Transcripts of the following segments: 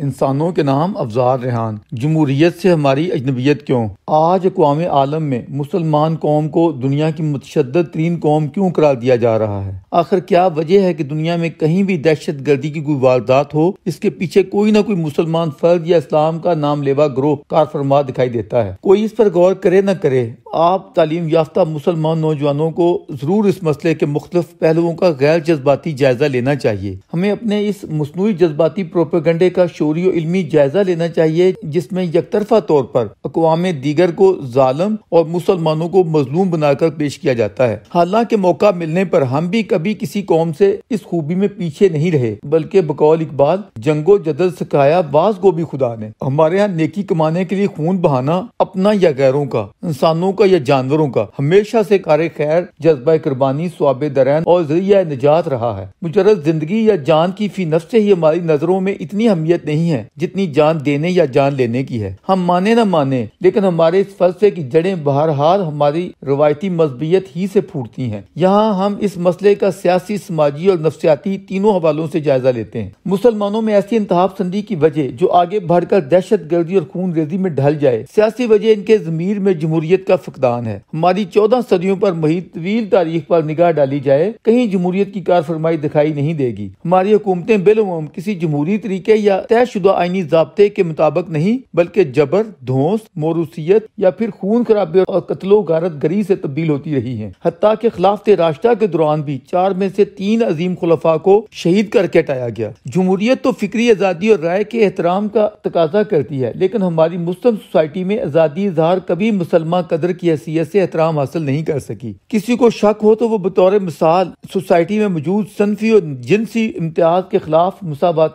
इंसानों के नाम अफजार रेहान जमहूरीत से हमारी अजनबीत क्यों आज अकवाम आलम में मुसलमान कौम को दुनिया की मतशद तरीन कौम क्यों करार दिया जा रहा है आखिर क्या वजह है कि दुनिया में कहीं भी दहशत गर्दी की कोई वारदात हो इसके पीछे कोई ना कोई मुसलमान फर्द या इस्लाम का नाम लेवा ग्रोह कार फरमा दिखाई देता है कोई इस पर गौर करे न करे आप तालीम याफ्ता मुसलमान नौजवानों को ज़रूर इस मसले के मुख्तफ पहलुओं का गैर जज्बाती जायज़ा लेना चाहिए हमें अपने इस मसनू जज्बाती प्रोपेगंडे का शोरी इलमी जायज़ा लेना चाहिए जिसमें यकतरफा तौर पर अकवाम दीगर को ालम और मुसलमानों को मजलूम बनाकर पेश किया जाता है हालांकि मौका मिलने पर हम भी कभी किसी कौम से इस खूबी में पीछे नहीं रहे बल्कि बकौल इकबाल जंगो जदल सिखाया बाज गोभी खुदा ने हमारे यहाँ नेकी कमाने के लिए खून बहाना अपना या गैरों का इंसानों का या जानवरों का हमेशा से कार खैर जज्बा कुरबानी स्वाब दरैन और जरिया निजात रहा है मुजरद जिंदगी या जान की फी नफ से ही हमारी नजरों में इतनी अहमियत नहीं है जितनी जान देने या जान लेने की है हम माने न माने लेकिन हमारे इस फलसे की जड़ें बहरहाल हमारी रवायती मजबियत ही से फूटती हैं यहाँ हम इस मसले का सियासी समाजी और नफसियाती तीनों हवालों से जायजा लेते हैं मुसलमानों में ऐसी इंतहा संदी की वजह जो आगे बढ़कर दहशत गर्दी और खून रेजी में ढल जाए सियासी वजह इनके जमीर में जमहूरियत का फकदान है हमारी चौदह सदियों पर मही तवील तारीख पर निगाह डाली जाए कहीं जमहूरियत की कार फरमाई दिखाई नहीं देगी हमारी हुकूमतें बिलुम किसी जमहूरी तरीके या तयशुदा आइनी जबते के मुताबिक नहीं बल्कि जबर धोस मोरूसियत या फिर खून खराबे और कत्लो गारत गरी से तब्दील होती रही है हती के खिलाफ रास्ता के दौरान भी चार में से तीन अजीम खुलफा को शहीद करके हटाया गया जमहूरियत तो फिक्री आज़ादी और राय के एहतराम का तकाजा करती है लेकिन हमारी मुस्लिम सोसाइटी में आज़ादी इजहार कभी मुसलमान कदर की हैसियत से एहतराम हासिल नहीं कर सकी किसी को शक हो तो वो बतौर मिसाल सोसाइटी में मौजूद सनफी और जिनसी इम्तियाज के खिलाफ मुसाबात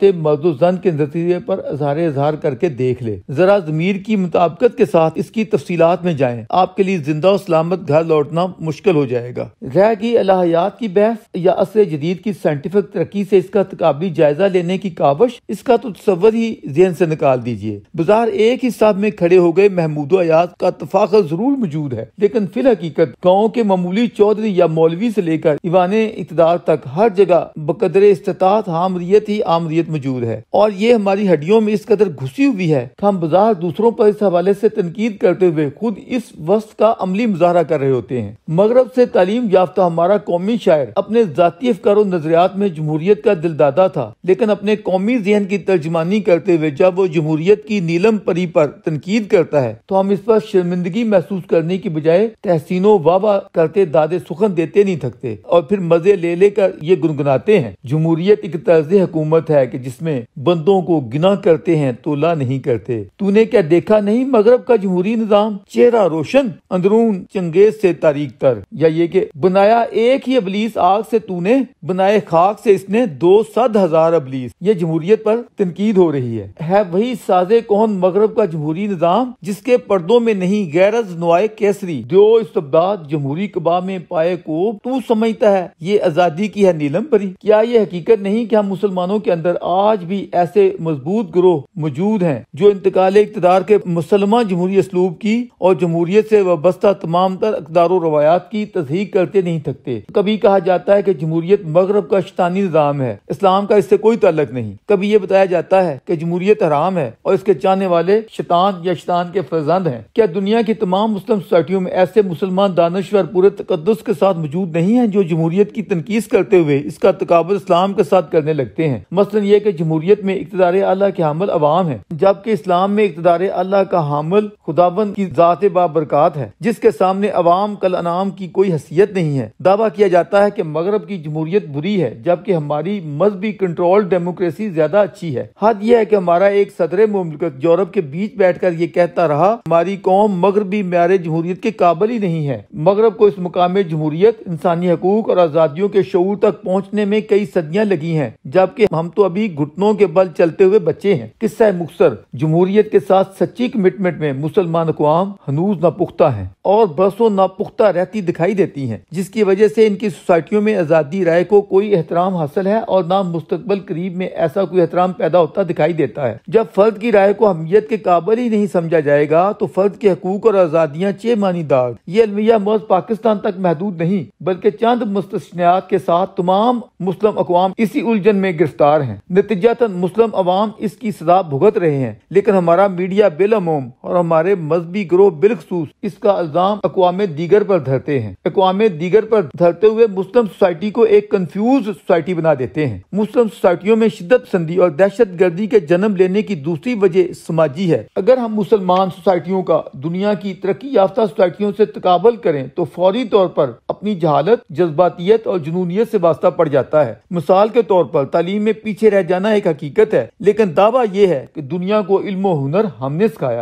जन के नतीजे पर इजहार अजहार करके देख ले जरा जमीर की मुताबकत के साथ इसकी तफसीत में जाए आपके लिए जिंदा सलामत घर लौटना मुश्किल हो जाएगा रह गई अलाहयात की बहस या असर जदीद की साइंटिफिक तरक्की से इसका तकाबी जायजा लेने की काबश इसका तो तस्वर ही जहन से निकाल दीजिए बाजार एक ही में खड़े हो गए महमूद अयाज का तफाक जरूर मौजूद है लेकिन फिल हकीकत गाँव के मामूली चौधरी या मौलवी से लेकर इवान इकदार तक हर जगह बकदरे इस्तात आमरीत ही आमरीत मौजूद है और ये हमारी हड्डियों में इस कदर घुसी हुई है हम बाजार दूसरों पर इस हवाले से तनकीद करते हुए खुद इस वस्त का अमली मुजाहरा कर रहे होते हैं मगरब से तालीम याफ्ता हमारा कौमी शायर अपने जाती अफकार नजरियात में जमहूरियत का दिलदादा था लेकिन अपने कौमी जहन की तर्जमानी करते हुए जब वो जमहूरियत की नीलम परी पर तनकीद करता है तो हम इस पर शर्मिंदगी महसूस कर करने की बजाय तहसीनों वाह करते दादे सुखन देते नहीं थकते और फिर मजे ले लेकर ये गुनगुनाते हैं जमहूरियत एक तर्ज हुकूमत है की जिसमे बंदों को गिना करते हैं तोला नहीं करते तूने क्या देखा नहीं मगरब का जमहूरी निजाम चेहरा रोशन अंदरून चंगेज से तारीख तर या ये कि बनाया एक ही अबलीस आग से तूने बनाए खाक से इसने दो सद हजार अबलीस ये जमहूरियत पर तनकीद हो रही है है वही साजे कौन मगरब का जमहूरी निजाम जिसके पर्दों में नहीं गैरज नुआ केसरी दो इस्तबाद तो जमहूरी कबा में पाए को तू समझता है ये आजादी की है नीलम परी क्या ये हकीकत नहीं कि हम मुसलमानों के अंदर आज भी ऐसे मजबूत ग्रोह मौजूद हैं जो इंतकाल इकतदार के मुसलमान जमहूरी इसलूब की और जमहूरियत से वाबस्ता तमाम तर अकदार रवायात की तस्दीक करते नहीं थकते कभी कहा जाता है की जमहूरियत मगरब का शतानी निज़ाम है इस्लाम का इससे कोई तलक नहीं कभी ये बताया जाता है की जमहूरियत हराम है और इसके चाहने वाले शतान या शतान के फर्जंद है क्या दुनिया की तमाम मुस्लिम सोसाइटियों में ऐसे मुसलमान दानश्वर पूरे तकदस के साथ मौजूद नहीं है जो जमहूरियत की तनकीस करते हुए इसका तकबल इस्लाम के साथ करने लगते हैं मसलन ये की जमहूरियत में इकतदार अल्लाह के हमल अवाम है जबकि इस्लाम में इकतदार अल्लाह का हमल खुदाबंद की ज़ात बाबरकत है जिसके सामने अवाम कल अनाम की कोई हैसियत नहीं है दावा किया जाता है की मगरब की जमहूरियत बुरी है जबकि हमारी मजहबी कंट्रोल डेमोक्रेसी ज्यादा अच्छी है हद यह है की हमारा एक सदर मुमलकत यूरोप के बीच बैठ कर ये कहता रहा हमारी कौम मगरबी मैरिज जमहूरियत के काबिल ही नहीं है मगरब को इस मुकाम जमहूरियत इंसानी हकूक और आज़ादियों के शूर तक पहुँचने में कई सदियाँ लगी है जबकि हम तो अभी घुटनों के बल चलते हुए बच्चे है किस्सा मुख्तर जमहूरियत के साथ सच्ची कमिटमेंट में मुसलमान अकवाम हनूज पुख्ता है और बरसों पुख्ता रहती दिखाई देती है जिसकी वजह ऐसी इनकी सोसाइटियों में आज़ादी राय को कोई एहतराम हासिल है और न मुस्तबल करीब में ऐसा कोई एहतराम पैदा होता दिखाई देता है जब फर्द की राय को हमियत के काबिल ही नहीं समझा जाएगा तो फर्द के हकूक और आज़ादियाँ मानी दाग ये अलमिया मौज पाकिस्तान तक महदूद नहीं बल्कि चंद मुस्तनियात के साथ तमाम मुस्लिम अकवाम इसी उलझन में गिरफ्तार हैं नतीजा मुस्लिम अवाम इसकी सजा भुगत रहे हैं लेकिन हमारा मीडिया बेलमोम और हमारे मजहबी ग्रोह बिलखसूस इसका इल्ज़ाम अकवाम दीगर पर धरते हैं अकवाम दीगर पर धरते हुए मुस्लिम सोसाइटी को एक कंफ्यूज सोसाइटी बना देते हैं मुस्लिम सोसाइटियों में शिदत संधि और दहशत गर्दी के जन्म लेने की दूसरी वजह समाजी है अगर हम मुसलमान सोसाइटियों का दुनिया की तरक्की याफ्ता सोसाइटियों से तकाबल करें तो फौरी तौर पर अपनी जहालत जज्बातियत और जुनूनीत से वास्ता पड़ जाता है मिसाल के तौर पर तालीम में पीछे रह जाना एक हकीकत है लेकिन दावा यह है कि दुनिया को इल्म हुनर हमने सिखाया है